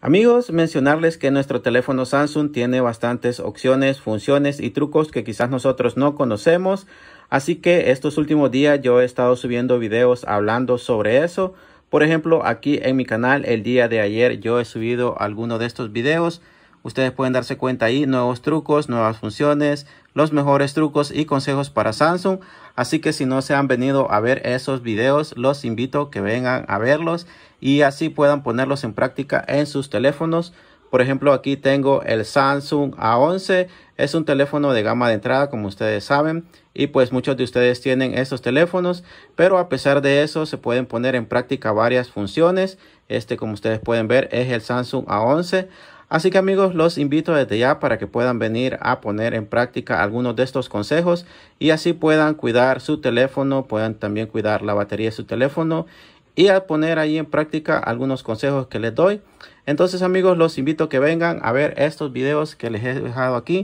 Amigos, mencionarles que nuestro teléfono Samsung tiene bastantes opciones, funciones y trucos que quizás nosotros no conocemos. Así que estos últimos días yo he estado subiendo videos hablando sobre eso. Por ejemplo, aquí en mi canal el día de ayer yo he subido alguno de estos videos Ustedes pueden darse cuenta ahí nuevos trucos, nuevas funciones, los mejores trucos y consejos para Samsung. Así que si no se han venido a ver esos videos, los invito que vengan a verlos y así puedan ponerlos en práctica en sus teléfonos. Por ejemplo, aquí tengo el Samsung A11. Es un teléfono de gama de entrada, como ustedes saben. Y pues muchos de ustedes tienen estos teléfonos. Pero a pesar de eso, se pueden poner en práctica varias funciones. Este, como ustedes pueden ver, es el Samsung A11. Así que amigos, los invito desde ya para que puedan venir a poner en práctica algunos de estos consejos y así puedan cuidar su teléfono, puedan también cuidar la batería de su teléfono y a poner ahí en práctica algunos consejos que les doy. Entonces amigos, los invito a que vengan a ver estos videos que les he dejado aquí.